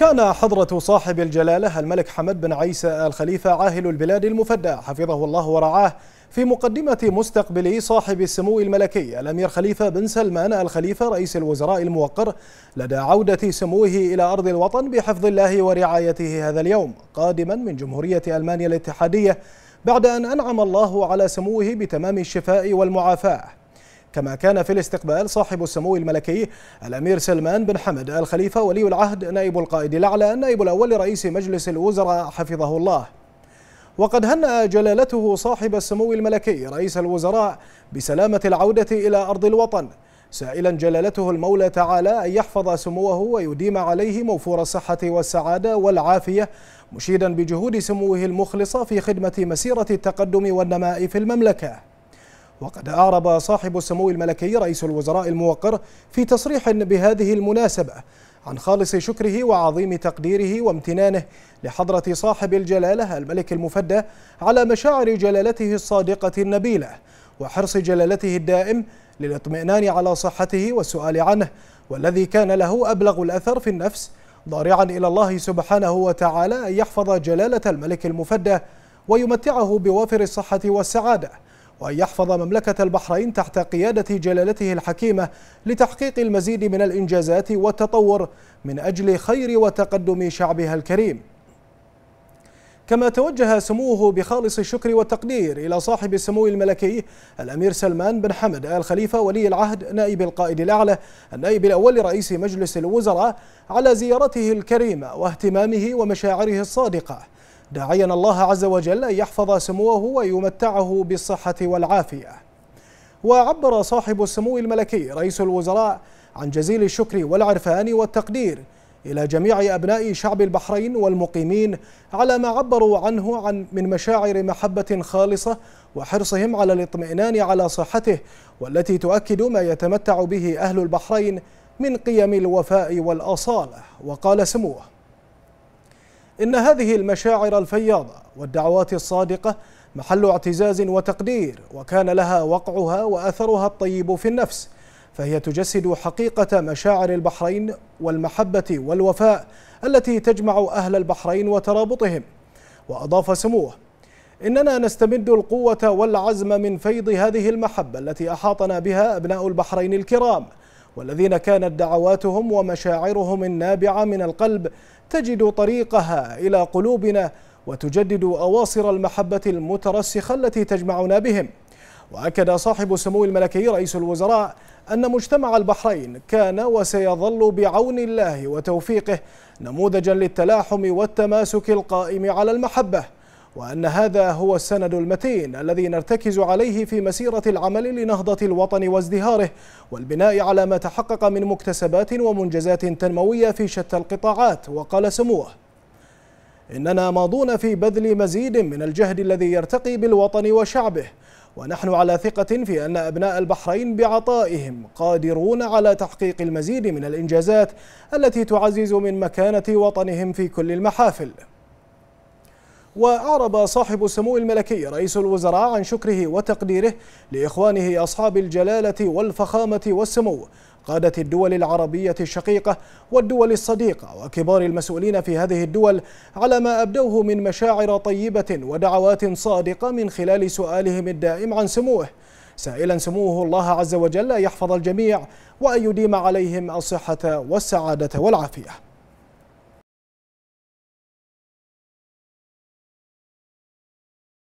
كان حضرة صاحب الجلالة الملك حمد بن عيسى الخليفة عاهل البلاد المفدى حفظه الله ورعاه في مقدمة مستقبل صاحب السمو الملكي الأمير خليفة بن سلمان الخليفة رئيس الوزراء الموقر لدى عودة سموه إلى أرض الوطن بحفظ الله ورعايته هذا اليوم قادما من جمهورية ألمانيا الاتحادية بعد أن أنعم الله على سموه بتمام الشفاء والمعافاة كما كان في الاستقبال صاحب السمو الملكي الأمير سلمان بن حمد الخليفة ولي العهد نائب القائد الأعلى النائب الأول لرئيس مجلس الوزراء حفظه الله وقد هنأ جلالته صاحب السمو الملكي رئيس الوزراء بسلامة العودة إلى أرض الوطن سائلا جلالته المولى تعالى أن يحفظ سموه ويديم عليه موفور الصحة والسعادة والعافية مشيدا بجهود سموه المخلصة في خدمة مسيرة التقدم والنماء في المملكة وقد أعرب صاحب السمو الملكي رئيس الوزراء الموقر في تصريح بهذه المناسبة عن خالص شكره وعظيم تقديره وامتنانه لحضرة صاحب الجلالة الملك المفدى على مشاعر جلالته الصادقة النبيلة وحرص جلالته الدائم للاطمئنان على صحته والسؤال عنه والذي كان له أبلغ الأثر في النفس ضارعا إلى الله سبحانه وتعالى أن يحفظ جلالة الملك المفدى ويمتعه بوافر الصحة والسعادة وأن يحفظ مملكة البحرين تحت قيادة جلالته الحكيمة لتحقيق المزيد من الإنجازات والتطور من أجل خير وتقدم شعبها الكريم كما توجه سموه بخالص الشكر والتقدير إلى صاحب السمو الملكي الأمير سلمان بن حمد آل خليفة ولي العهد نائب القائد الأعلى النائب الأول رئيس مجلس الوزراء على زيارته الكريمة واهتمامه ومشاعره الصادقة داعيا الله عز وجل أن يحفظ سموه ويمتعه بالصحة والعافية وعبر صاحب السمو الملكي رئيس الوزراء عن جزيل الشكر والعرفان والتقدير إلى جميع أبناء شعب البحرين والمقيمين على ما عبروا عنه عن من مشاعر محبة خالصة وحرصهم على الاطمئنان على صحته والتي تؤكد ما يتمتع به أهل البحرين من قيم الوفاء والأصالة وقال سموه إن هذه المشاعر الفياضة والدعوات الصادقة محل اعتزاز وتقدير وكان لها وقعها وأثرها الطيب في النفس فهي تجسد حقيقة مشاعر البحرين والمحبة والوفاء التي تجمع أهل البحرين وترابطهم وأضاف سموه إننا نستمد القوة والعزم من فيض هذه المحبة التي أحاطنا بها أبناء البحرين الكرام والذين كانت دعواتهم ومشاعرهم النابعة من القلب تجد طريقها إلى قلوبنا وتجدد أواصر المحبة المترسخة التي تجمعنا بهم وأكد صاحب سمو الملكي رئيس الوزراء أن مجتمع البحرين كان وسيظل بعون الله وتوفيقه نموذجا للتلاحم والتماسك القائم على المحبة وأن هذا هو السند المتين الذي نرتكز عليه في مسيرة العمل لنهضة الوطن وازدهاره والبناء على ما تحقق من مكتسبات ومنجزات تنموية في شتى القطاعات وقال سموه إننا ماضون في بذل مزيد من الجهد الذي يرتقي بالوطن وشعبه ونحن على ثقة في أن أبناء البحرين بعطائهم قادرون على تحقيق المزيد من الإنجازات التي تعزز من مكانة وطنهم في كل المحافل وأعرب صاحب السمو الملكي رئيس الوزراء عن شكره وتقديره لإخوانه أصحاب الجلالة والفخامة والسمو قادة الدول العربية الشقيقة والدول الصديقة وكبار المسؤولين في هذه الدول على ما أبدوه من مشاعر طيبة ودعوات صادقة من خلال سؤالهم الدائم عن سموه سائلا سموه الله عز وجل أن يحفظ الجميع وأن يديم عليهم الصحة والسعادة والعافية